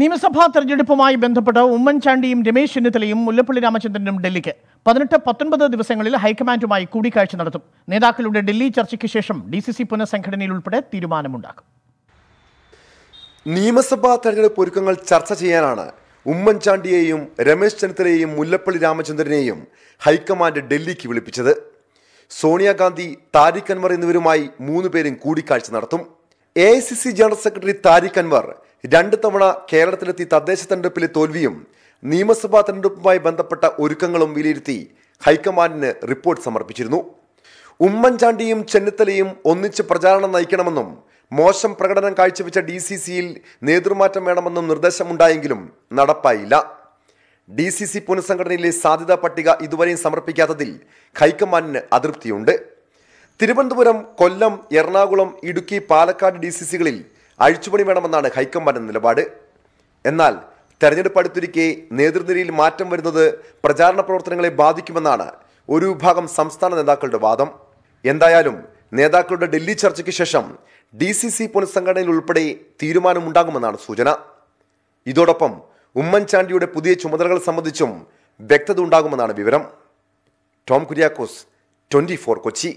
നിയമസഭാ തെരഞ്ഞെടുപ്പുമായി ബന്ധപ്പെട്ട് ഉമ്മൻചാണ്ടിയും രമേശ് ചെന്നിത്തലയും മുല്ലപ്പള്ളി രാമചന്ദ്രനും ഡൽഹിക്ക് പതിനെട്ട് പത്തൊൻപത് ദിവസങ്ങളിൽ ഹൈക്കമാൻഡുമായി കൂടിക്കാഴ്ച നടത്തും നേതാക്കളുടെ ഡൽഹി ചർച്ചയ്ക്ക് ശേഷം ഡി സി സി പുനഃസംഘടനയിൽ ഉൾപ്പെടെ തീരുമാനമുണ്ടാക്കും നിയമസഭാ തെരഞ്ഞെടുപ്പ് ഒരുക്കങ്ങൾ ചർച്ച ചെയ്യാനാണ് ഉമ്മൻചാണ്ടിയെയും രമേശ് ചെന്നിത്തലയെയും മുല്ലപ്പള്ളി രാമചന്ദ്രനെയും ഹൈക്കമാൻഡ് ഡൽഹിക്ക് വിളിപ്പിച്ചത് സോണിയാഗാന്ധി താരിഖ് അൻവർ എന്നിവരുമായി മൂന്ന് പേരും കൂടിക്കാഴ്ച നടത്തും A I C C general secretary Tariq Anwar രണ്ട് തവണ കേരളത്തിലെത്തി തദ്ദേശ തെരഞ്ഞെടുപ്പിലെ തോൽവിയും നിയമസഭാ തെരഞ്ഞെടുപ്പുമായി ബന്ധപ്പെട്ട ഒരുക്കങ്ങളും വിലയിരുത്തി ഹൈക്കമാൻഡിന് റിപ്പോർട്ട് സമർപ്പിച്ചിരുന്നു ഉമ്മൻചാണ്ടിയും ചെന്നിത്തലയും ഒന്നിച്ച് പ്രചാരണം നയിക്കണമെന്നും മോശം പ്രകടനം കാഴ്ചവെച്ച ഡി സി സിയിൽ നേതൃമാറ്റം വേണമെന്നും നിർദ്ദേശമുണ്ടായെങ്കിലും നടപ്പായില്ല ഡി സി സി പുനഃസംഘടനയിലെ സാധ്യതാ പട്ടിക ഇതുവരെയും സമർപ്പിക്കാത്തതിൽ ഹൈക്കമാൻഡിന് അതൃപ്തിയുണ്ട് തിരുവനന്തപുരം കൊല്ലം എറണാകുളം ഇടുക്കി പാലക്കാട് ഡി സി സികളിൽ അഴിച്ചുപണി വേണമെന്നാണ് ഹൈക്കമാൻഡ് നിലപാട് എന്നാൽ തെരഞ്ഞെടുപ്പ് അടുത്തിരിക്കെ നേതൃനിരയിൽ മാറ്റം വരുന്നത് പ്രചാരണ പ്രവർത്തനങ്ങളെ ബാധിക്കുമെന്നാണ് ഒരു വിഭാഗം സംസ്ഥാന നേതാക്കളുടെ വാദം എന്തായാലും നേതാക്കളുടെ ഡൽഹി ചർച്ചയ്ക്ക് ശേഷം ഡി സി സി പുനഃസംഘടനയിൽ ഉൾപ്പെടെ തീരുമാനമുണ്ടാകുമെന്നാണ് സൂചന ഇതോടൊപ്പം ഉമ്മൻചാണ്ടിയുടെ പുതിയ ചുമതലകൾ സംബന്ധിച്ചും വ്യക്തത ഉണ്ടാകുമെന്നാണ് വിവരം ടോം കുര്യാക്കോസ് ട്വൻറ്റി കൊച്ചി